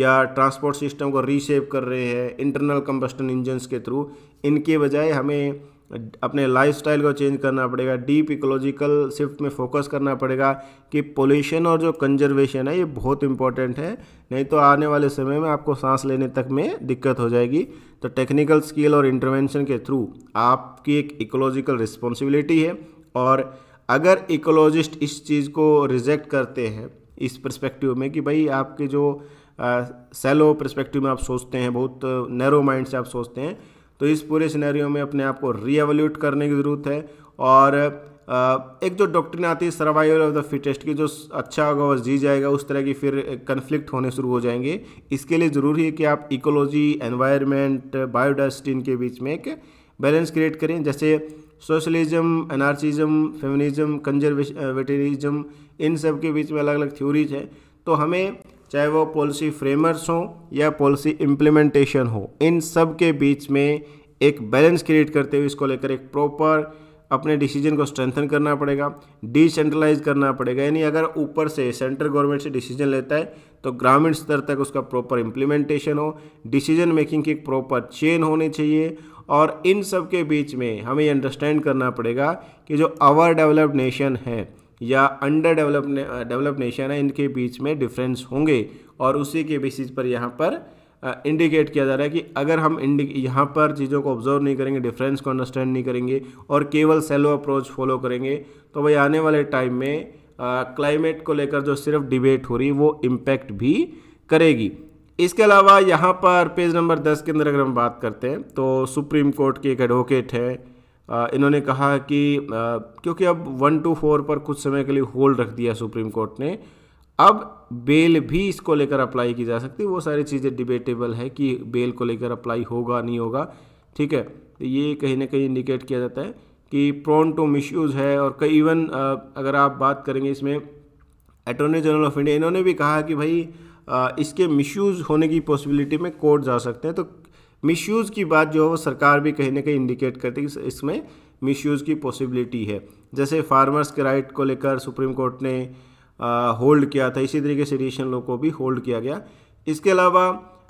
या ट्रांसपोर्ट सिस्टम को रीशेप कर रहे हैं इंटरनल कंबस्टन इंजन्स के थ्रू इनके बजाय हमें अपने लाइफस्टाइल को चेंज करना पड़ेगा डीप इकोलॉजिकल शिफ्ट में फोकस करना पड़ेगा कि पोल्यूशन और जो कंजर्वेशन है ये बहुत इंपॉर्टेंट है नहीं तो आने वाले समय में आपको सांस लेने तक में दिक्कत हो जाएगी तो टेक्निकल स्किल और इंटरवेंशन के थ्रू आपकी एक इकोलॉजिकल रिस्पॉन्सिबिलिटी है और अगर इकोलॉजिस्ट इस चीज़ को रिजेक्ट करते हैं इस परस्पेक्टिव में कि भाई आपके जो सेलो परस्पेक्टिव में आप सोचते हैं बहुत नैरो माइंड से आप सोचते हैं तो इस पूरे सिनेरियो में अपने आप को रीएवल्यूट करने की ज़रूरत है और एक जो डॉक्ट्रिन आती है सर्वाइवल ऑफ द फिटेस्ट की जो अच्छा होगा वह जी जाएगा उस तरह की फिर कन्फ्लिक्ट होने शुरू हो जाएंगे इसके लिए ज़रूरी है कि आप इकोलॉजी एनवायरनमेंट बायोडाइवर्सिटी इनके बीच में एक बैलेंस क्रिएट करें जैसे सोशलिज्म एनआरसीज़म फेमिनिज्म कंजर्वेटरिज्म इन सब के बीच में अलग अलग थ्योरीज हैं तो हमें चाहे वो पॉलिसी फ्रेमर्स हों या पॉलिसी इम्प्लीमेंटेशन हो इन सब के बीच में एक बैलेंस क्रिएट करते हुए इसको लेकर एक प्रॉपर अपने डिसीजन को स्ट्रेंथन करना पड़ेगा डिसेंट्रलाइज करना पड़ेगा यानी अगर ऊपर से सेंट्रल गवर्नमेंट से डिसीजन लेता है तो ग्रामीण स्तर तक उसका प्रॉपर इम्प्लीमेंटेशन हो डिसीजन मेकिंग की एक प्रॉपर चेन होनी चाहिए और इन सब के बीच में हमें अंडरस्टैंड करना पड़ेगा कि जो आवर डेवलप्ड नेशन है या अंडर डेवलप डेवलप नेशन है इनके बीच में डिफरेंस होंगे और उसी के बेसिस पर यहाँ पर इंडिकेट uh, किया जा रहा है कि अगर हम इंडिक यहाँ पर चीज़ों को ऑब्जर्व नहीं करेंगे डिफरेंस को अंडरस्टैंड नहीं करेंगे और केवल सेलो अप्रोच फॉलो करेंगे तो भाई आने वाले टाइम में क्लाइमेट uh, को लेकर जो सिर्फ डिबेट हो रही वो इम्पैक्ट भी करेगी इसके अलावा यहाँ पर पेज नंबर दस के अंदर अगर हम बात करते हैं तो सुप्रीम कोर्ट के एक एडवोकेट हैं इन्होंने कहा कि क्योंकि अब वन टू फोर पर कुछ समय के लिए होल्ड रख दिया सुप्रीम कोर्ट ने अब बेल भी इसको लेकर अप्लाई की जा सकती है वो सारी चीज़ें डिबेटेबल है कि बेल को लेकर अप्लाई होगा नहीं होगा ठीक है तो ये कहीं ना कहीं इंडिकेट किया जाता है कि प्रोन टू मिस है और कई इवन अगर आप बात करेंगे इसमें अटोर्नी जनरल ऑफ इंडिया इन्होंने भी कहा कि भाई इसके मिसयूज़ होने की पॉसिबिलिटी में कोर्ट जा सकते हैं तो मिसयूज़ की बात जो है वो सरकार भी कहीं ना कहीं इंडिकेट करती है कि इसमें मिसयूज़ की पॉसिबिलिटी है जैसे फार्मर्स के राइट को लेकर सुप्रीम कोर्ट ने आ, होल्ड किया था इसी तरीके से रेडिएशन लोग को भी होल्ड किया गया इसके अलावा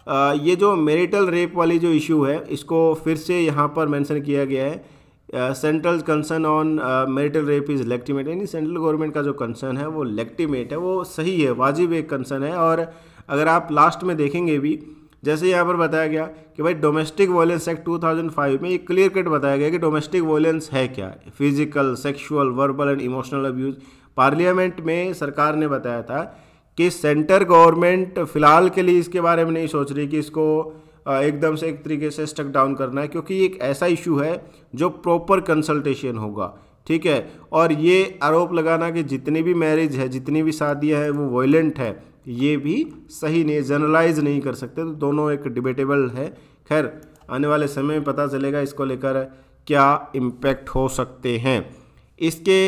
आ, ये जो मेरिटल रेप वाली जो इशू है इसको फिर से यहाँ पर मेंशन किया गया है central concern on marital rape is legitimate यानी सेंट्रल गवर्नमेंट का जो कंसर्न है वो लेक्टिमेट है वो सही है वाजिब एक कंसर्न है और अगर आप लास्ट में देखेंगे भी जैसे यहाँ पर बताया गया कि भाई डोमेस्टिक वायलेंस एक्ट 2005 में ये क्लियर कट बताया गया कि डोमेस्टिक वायलेंस है क्या physical sexual verbal and emotional abuse parliament में सरकार ने बताया था कि सेंटर गवर्नमेंट फ़िलहाल के लिए इसके बारे में नहीं सोच रही कि इसको एकदम से एक तरीके से स्टक डाउन करना है क्योंकि एक ऐसा इशू है जो प्रॉपर कंसल्टेशन होगा ठीक है और ये आरोप लगाना कि जितनी भी मैरिज है जितनी भी शादियाँ हैं वो वॉयलेंट है ये भी सही नहीं जनरलाइज नहीं कर सकते तो दोनों एक डिबेटेबल है खैर आने वाले समय में पता चलेगा इसको लेकर क्या इम्पैक्ट हो सकते हैं इसके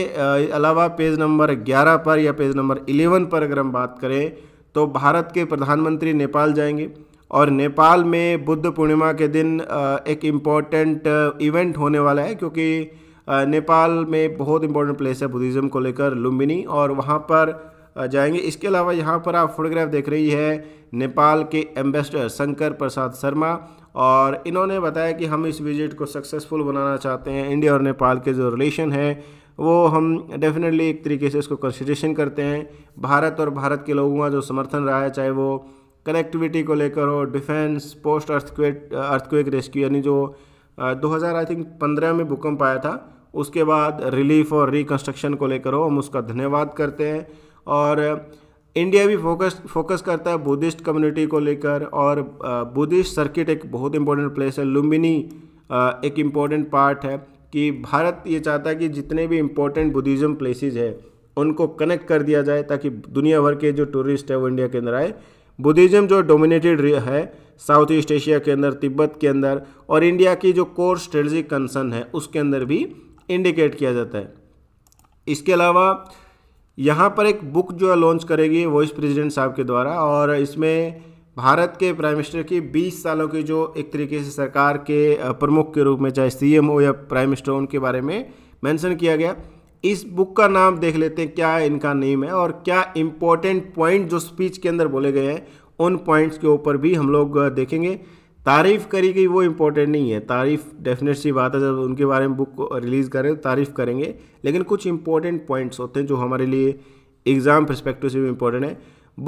अलावा पेज नंबर 11 पर या पेज नंबर 11 पर अगर हम बात करें तो भारत के प्रधानमंत्री नेपाल जाएंगे और नेपाल में बुद्ध पूर्णिमा के दिन एक इम्पॉर्टेंट इवेंट होने वाला है क्योंकि नेपाल में बहुत इम्पोर्टेंट प्लेस है बुद्धिज़्म को लेकर लुम्बिनी और वहाँ पर जाएंगे इसके अलावा यहाँ पर आप फोटोग्राफ देख रही है नेपाल के एम्बेसडर शंकर प्रसाद शर्मा और इन्होंने बताया कि हम इस विज़िट को सक्सेसफुल बनाना चाहते हैं इंडिया और नेपाल के जो रिलेशन है वो हम डेफिनेटली एक तरीके से इसको कंसिडरेशन करते हैं भारत और भारत के लोगों का जो समर्थन रहा है चाहे वो कनेक्टिविटी को लेकर हो defence post earthquake earthquake rescue यानी जो दो हज़ार आई थिंक पंद्रह में भूकंप आया था उसके बाद रिलीफ और रिकन्स्ट्रक्शन को लेकर हो हम उसका धन्यवाद करते हैं और इंडिया भी फोकस फोकस करता है बुद्धिस्ट कम्युनिटी को लेकर और बुद्धिस्ट सर्किट एक बहुत इंपॉर्टेंट प्लेस है लुम्बिनी एक इम्पॉर्टेंट पार्ट है कि भारत ये चाहता है कि जितने भी इम्पोर्टेंट बुद्धिज़्म प्लेसेज है उनको कनेक्ट कर दिया जाए ताकि दुनिया भर के जो टूरिस्ट है वो इंडिया के अंदर आए बुद्धिज़्म जो डोमिनेटेड है साउथ ईस्ट एशिया के अंदर तिब्बत के अंदर और इंडिया की जो कोर स्ट्रेटजिक कंसर्न है उसके अंदर भी इंडिकेट किया जाता है इसके अलावा यहाँ पर एक बुक जो है लॉन्च करेगी वाइस प्रेसिडेंट साहब के द्वारा और इसमें भारत के प्राइम मिनिस्टर की 20 सालों की जो एक तरीके से सरकार के प्रमुख के रूप में चाहे सीएम हो या प्राइम मिनिस्टर उनके बारे में मेंशन किया गया इस बुक का नाम देख लेते हैं क्या इनका नेम है और क्या इम्पोर्टेंट पॉइंट जो स्पीच के अंदर बोले गए हैं उन पॉइंट्स के ऊपर भी हम लोग देखेंगे तारीफ़ करी गई वो इम्पोर्टेंट नहीं है तारीफ़ डेफिनेट सी बात है जब उनके बारे में बुक रिलीज़ करें तारीफ़ करेंगे लेकिन कुछ इंपॉर्टेंट पॉइंट्स होते हैं जो हमारे लिए एग्ज़ाम परस्पेक्टिव से भी इम्पोर्टेंट है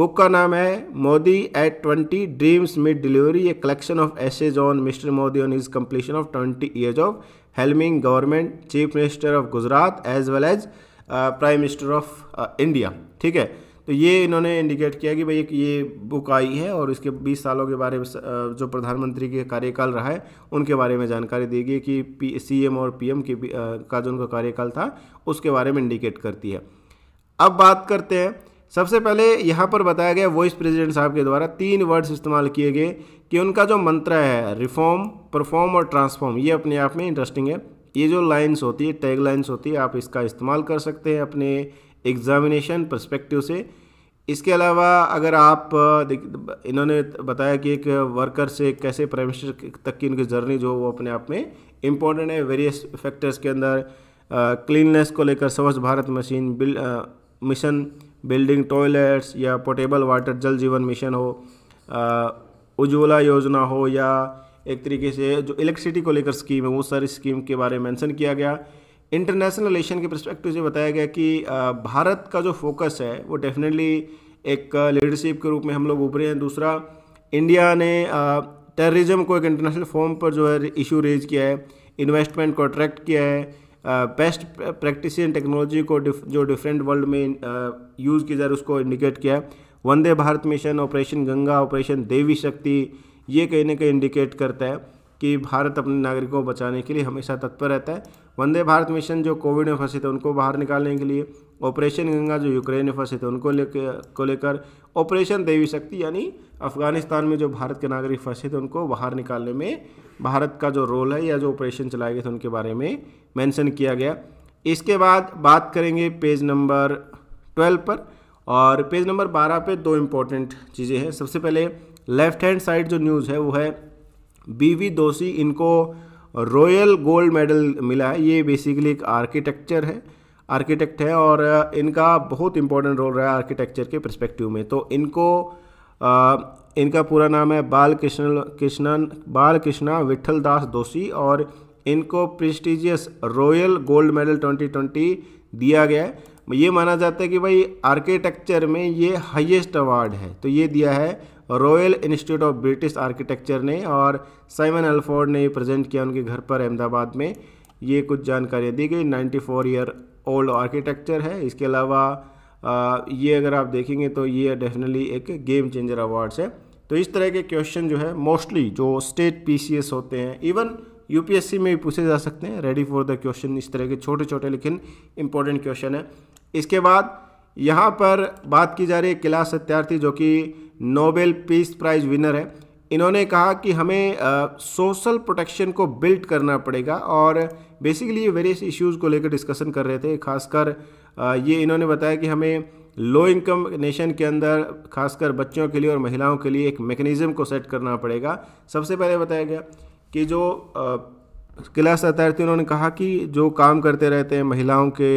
बुक का नाम है Modi at twenty dreams meet delivery a collection of essays on mister Modi on his completion of twenty years of helming government chief minister of Gujarat as well as prime minister of India ठीक है तो ये इन्होंने indicate किया कि भाई एक ये बुक आई है और इसके 20 सालों के बारे में जो प्रधानमंत्री के कार्यकाल रहा है उनके बारे में जानकारी दी गई कि पी सी एम और एम के का जो उनका कार्यकाल था उसके बारे में इंडिकेट करती है अब बात करते हैं सबसे पहले यहाँ पर बताया गया वॉइस प्रेसिडेंट साहब के द्वारा तीन वर्ड्स इस्तेमाल किए गए कि उनका जो मंत्र है रिफॉर्म परफॉर्म और ट्रांसफॉर्म ये अपने आप में इंटरेस्टिंग है ये जो लाइन्स होती है टैग लाइन्स होती है आप इसका इस्तेमाल कर सकते हैं अपने एग्जामिनेशन परस्पेक्टिव से इसके अलावा अगर आप इन्होंने बताया कि एक वर्कर से कैसे प्राइम मिनिस्टर तक की उनकी जर्नी जो वो अपने आप में इम्पोर्टेंट है वेरियस फैक्टर्स के अंदर क्लीननेस को लेकर Swachh Bharat machine bill mission building toilets या potable water Jal Jeevan mission हो उज्ज्वला योजना हो या एक तरीके से जो इलेक्ट्रिसिटी को लेकर स्कीम है वो सारी स्कीम के बारे में मेंशन किया गया इंटरनेशनल रिलेशन के परस्पेक्टिव से बताया गया कि भारत का जो फोकस है वो डेफिनेटली एक लीडरशिप के रूप में हम लोग उभरे हैं दूसरा इंडिया ने टेररिज्म को एक इंटरनेशनल फॉर्म पर जो है इशू रेज किया है इन्वेस्टमेंट को अट्रैक्ट किया है बेस्ट प्रैक्टिस इन टेक्नोलॉजी को डिफ, जो डिफरेंट वर्ल्ड में यूज़ की जा रही है उसको इंडिकेट किया है Vande Bharat mission operation Ganga operation Devi Shakti ये कहीं ना कहीं इंडिकेट करता है कि भारत अपने नागरिकों को बचाने के लिए हमेशा तत्पर रहता है वंदे भारत मिशन जो कोविड में फंसे थे उनको बाहर निकालने के लिए ऑपरेशन गंगा जो यूक्रेन में फंसे थे उनको लेकर को लेकर ऑपरेशन देवी शक्ति यानी अफगानिस्तान में जो भारत के नागरिक फंसे थे उनको बाहर निकालने में भारत का जो रोल है या जो ऑपरेशन चलाए गए थे उनके बारे में मैंसन किया गया इसके बाद बात करेंगे पेज नंबर ट्वेल्व पर और पेज नंबर बारह पे दो इम्पोर्टेंट चीज़ें हैं सबसे पहले लेफ्ट हैंड साइड जो न्यूज़ है वो है बीवी दोषी इनको रॉयल गोल्ड मेडल मिला है ये बेसिकली एक आर्किटेक्चर है आर्किटेक्ट है और इनका बहुत इंपॉर्टेंट रोल रहा है आर्किटेक्चर के परस्पेक्टिव में तो इनको आ, इनका पूरा नाम है बाल कृष्ण कृष्णन बाल कृष्णा विठल दास दोषी और इनको प्रेस्टिजियस रॉयल गोल्ड मेडल 2020 दिया गया है ये माना जाता है कि भाई आर्किटेक्चर में ये हाईएस्ट अवार्ड है तो ये दिया है royal institute of British architecture ने और साइमन एल्फोर्ड ने प्रेजेंट किया उनके घर पर अहमदाबाद में ये कुछ जानकारियाँ दी गई 94 ईयर ओल्ड आर्किटेक्चर है इसके अलावा ये अगर आप देखेंगे तो ये डेफिनेटली एक गेम चेंजर अवार्ड्स है तो इस तरह के क्वेश्चन जो है मोस्टली जो स्टेट पी होते हैं इवन यूपीएससी में भी पूछे जा सकते हैं रेडी फॉर द क्वेश्चन इस तरह के छोटे छोटे लेकिन इंपॉर्टेंट क्वेश्चन है इसके बाद यहाँ पर बात की जा रही है क्लास सत्यार्थी जो कि नोबेल पीस प्राइज़ विनर है इन्होंने कहा कि हमें सोशल प्रोटेक्शन को बिल्ड करना पड़ेगा और बेसिकली ये वेरियस इश्यूज़ को लेकर डिस्कशन कर रहे थे खासकर uh, ये इन्होंने बताया कि हमें लो इनकम नेशन के अंदर खासकर बच्चों के लिए और महिलाओं के लिए एक मेकनिज़म को सेट करना पड़ेगा सबसे पहले बताया गया कि जो क्लास अथॉरिटी उन्होंने कहा कि जो काम करते रहते हैं महिलाओं के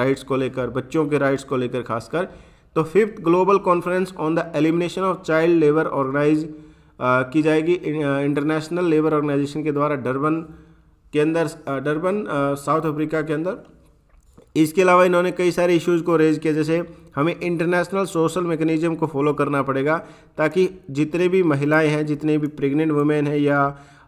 राइट्स को लेकर बच्चों के राइट्स को लेकर खासकर तो fifth global conference on the elimination of child labour organise की जाएगी इंटरनेशनल लेबर ऑर्गेनाइजेशन के द्वारा डरबन के अंदर uh, Durban uh, South Africa के अंदर इसके अलावा इन्होंने कई सारे इश्यूज़ को रेज किया जैसे हमें इंटरनेशनल सोशल मैकेनिज्म को फॉलो करना पड़ेगा ताकि जितने भी महिलाएं हैं जितने भी प्रेग्नेंट वुमेन हैं या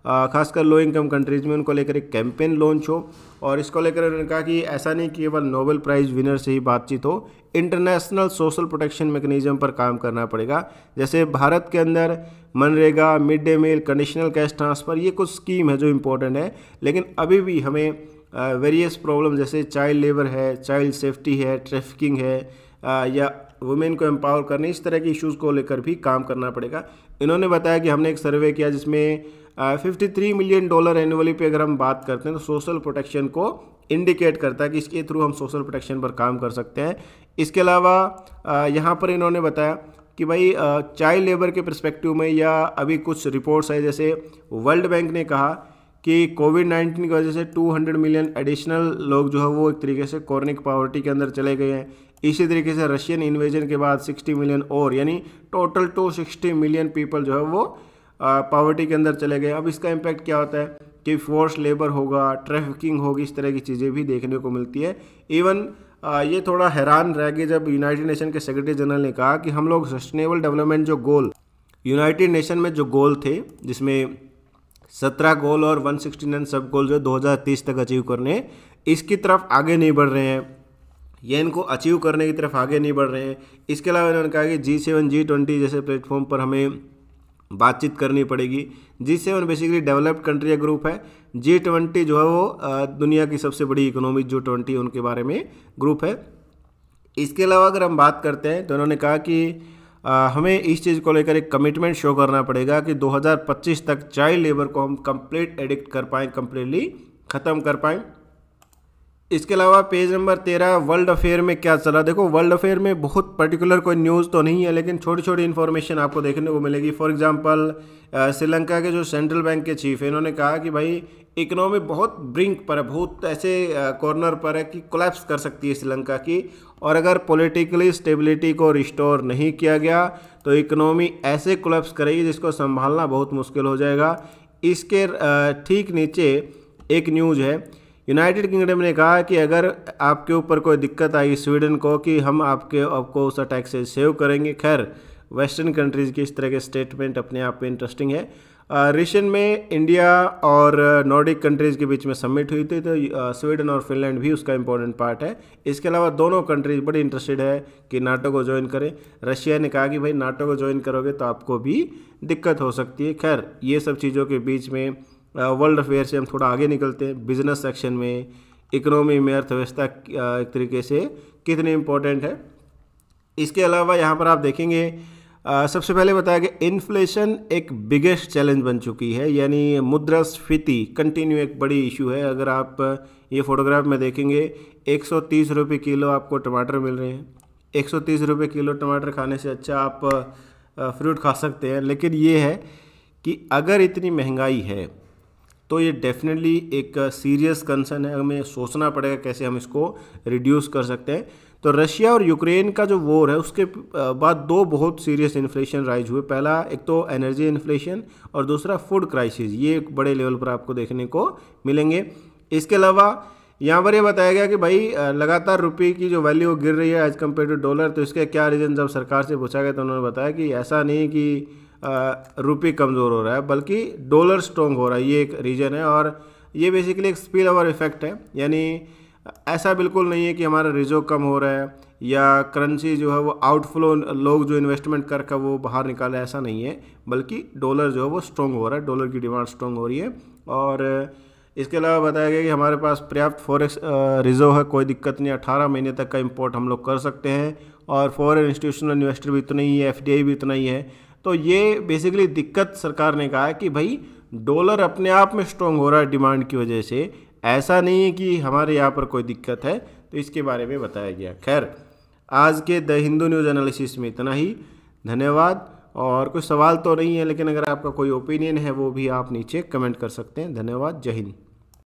खासकर लो इनकम कंट्रीज़ में उनको लेकर एक कैंपेन लॉन्च हो और इसको लेकर उन्होंने कहा कि ऐसा नहीं केवल नोबेल प्राइज़ विनर से ही बातचीत हो इंटरनेशनल सोशल प्रोटेक्शन मैकेनिज्म पर काम करना पड़ेगा जैसे भारत के अंदर मनरेगा mid day meal conditional cash transfer ये कुछ स्कीम है जो इम्पोर्टेंट है लेकिन अभी भी हमें वेरियस प्रॉब्लम जैसे चाइल्ड लेबर है चाइल्ड सेफ्टी है ट्रैफिकिंग है आ, या वुमेन को एम्पावर करने इस तरह के इश्यूज़ को लेकर भी काम करना पड़ेगा इन्होंने बताया कि हमने एक सर्वे किया जिसमें fifty three million dollar annually पे अगर हम बात करते हैं तो सोशल प्रोटेक्शन को इंडिकेट करता है कि इसके थ्रू हम सोशल प्रोटेक्शन पर काम कर सकते हैं इसके अलावा यहाँ पर इन्होंने बताया कि भाई चाइल्ड लेबर के परस्पेक्टिव में या अभी कुछ रिपोर्ट्स है जैसे वर्ल्ड बैंक ने कहा कि कोविड नाइन्टीन की वजह से 200 मिलियन एडिशनल लोग जो है वो एक तरीके से कॉर्निक पावर्टी के अंदर चले गए हैं इसी तरीके से रशियन इन्वेजन के बाद 60 मिलियन और यानी total two sixty million people जो है वो पावर्टी के अंदर चले गए अब इसका इम्पैक्ट क्या होता है कि फोर्स लेबर होगा ट्रैफिकिंग होगी इस तरह की चीज़ें भी देखने को मिलती है इवन ये थोड़ा हैरान रह गए जब यूनाइटेड नेशन के सेक्रेटरी जनरल ने कहा कि हम लोग सस्टेनेबल डेवलपमेंट जो गोल यूनाइटेड नेशन में जो गोल थे जिसमें सत्रह गोल और वन सिक्सटी नाइन सब गोल जो दो हज़ार तीस तक अचीव करने इसकी तरफ आगे नहीं बढ़ रहे हैं ये इनको अचीव करने की तरफ आगे नहीं बढ़ रहे हैं इसके अलावा इन्होंने कहा कि जी सेवन जी ट्वेंटी जैसे प्लेटफॉर्म पर हमें बातचीत करनी पड़ेगी G seven basically developed country का ग्रुप है जी ट्वेंटी जो है वो दुनिया की सबसे बड़ी इकोनॉमी जो ट्वेंटी उनके बारे में ग्रुप है इसके अलावा अगर हम बात करते हैं तो उन्होंने कहा कि आ, हमें इस चीज़ को लेकर एक कमिटमेंट शो करना पड़ेगा कि 2025 तक चाइल्ड लेबर को हम कंप्लीट एडिक्ट कर पाएँ कम्प्लीटली ख़त्म कर पाएँ इसके अलावा पेज नंबर तेरह वर्ल्ड अफेयर में क्या चला देखो वर्ल्ड अफेयर में बहुत पर्टिकुलर कोई न्यूज़ तो नहीं है लेकिन छोटी छोटी इन्फॉर्मेशन आपको देखने को मिलेगी फॉर एग्जांपल श्रीलंका के जो सेंट्रल बैंक के चीफ हैं इन्होंने कहा कि भाई इकोनॉमी बहुत ब्रिंक पर है बहुत ऐसे कॉर्नर पर है कि कोलैप्स कर सकती है श्रीलंका की और अगर पॉलिटिकली स्टेबिलिटी को रिस्टोर नहीं किया गया तो इकोनॉमी ऐसे कोलैप्स करेगी जिसको संभालना बहुत मुश्किल हो जाएगा इसके ठीक नीचे एक न्यूज़ है यूनाइटेड किंगडम ने कहा कि अगर आपके ऊपर कोई दिक्कत आई स्वीडन को कि हम आपके आपको उस अटैक से सेव करेंगे खैर वेस्टर्न कंट्रीज़ की इस तरह के स्टेटमेंट अपने आप में इंटरेस्टिंग है रिशन में इंडिया और नॉर्डिक कंट्रीज़ के बीच में सबमिट हुई थी तो स्वीडन और फिनलैंड भी उसका इंपॉर्टेंट पार्ट है इसके अलावा दोनों कंट्रीज बड़ी इंटरेस्टेड है कि नाटो को ज्वाइन करें रशिया ने कहा कि भाई नाटो को ज्वाइन करोगे तो आपको भी दिक्कत हो सकती है खैर ये सब चीज़ों के बीच में वर्ल्ड अफेयर से हम थोड़ा आगे निकलते हैं बिजनेस सेक्शन में इकोनॉमी में अर्थव्यवस्था एक तरीके से कितनी इम्पोर्टेंट है इसके अलावा यहाँ पर आप देखेंगे आ, सबसे पहले बताया गया इन्फ्लेशन एक बिगेस्ट चैलेंज बन चुकी है यानी मुद्रास्फीति कंटिन्यू एक बड़ी इशू है अगर आप ये फोटोग्राफ में देखेंगे एक सौ किलो आपको टमाटर मिल रहे हैं एक सौ किलो टमाटर खाने से अच्छा आप फ्रूट खा सकते हैं लेकिन ये है कि अगर इतनी महंगाई है तो ये डेफिनेटली एक सीरियस कंसर्न है हमें सोचना पड़ेगा कैसे हम इसको रिड्यूस कर सकते हैं तो रशिया और यूक्रेन का जो वॉर है उसके बाद दो बहुत सीरियस इन्फ्लेशन राइज हुए पहला एक तो एनर्जी इन्फ्लेशन और दूसरा फूड क्राइसिस ये एक बड़े लेवल पर आपको देखने को मिलेंगे इसके अलावा यहाँ पर यह बताया गया कि भाई लगातार रुपये की जो वैल्यू गिर रही है एज कम्पेयर टू डॉलर तो इसके क्या रीज़न जब सरकार से पूछा गया तो उन्होंने बताया कि ऐसा नहीं कि रुपये कमज़ोर हो रहा है बल्कि डॉलर स्ट्रॉन्ग हो रहा है ये एक रीज़न है और ये बेसिकली एक स्पिल ओवर इफेक्ट है यानी ऐसा बिल्कुल नहीं है कि हमारा रिजर्व कम हो रहा है या करेंसी जो है वो आउटफ्लो लोग जो इन्वेस्टमेंट करके वो बाहर निकाले ऐसा नहीं है बल्कि डॉलर जो है वो स्ट्रॉन्ग हो रहा है डॉलर की डिमांड स्ट्रॉन्ग हो रही है और इसके अलावा बताया गया कि हमारे पास पर्याप्त फॉरेक्स रिजर्व है कोई दिक्कत नहीं अठारह महीने तक का इम्पोर्ट हम लोग कर सकते हैं और फॉरेन इंस्टीट्यूशनल इन्वेस्टर भी इतना ही है एफ भी इतना ही है तो ये बेसिकली दिक्कत सरकार ने कहा है कि भाई डॉलर अपने आप में स्ट्रॉन्ग हो रहा है डिमांड की वजह से ऐसा नहीं है कि हमारे यहाँ पर कोई दिक्कत है तो इसके बारे में बताया गया खैर आज के द हिंदू न्यूज़ एनालिसिस में इतना ही धन्यवाद और कुछ सवाल तो नहीं है लेकिन अगर आपका कोई ओपिनियन है वो भी आप नीचे कमेंट कर सकते हैं धन्यवाद जय हिंद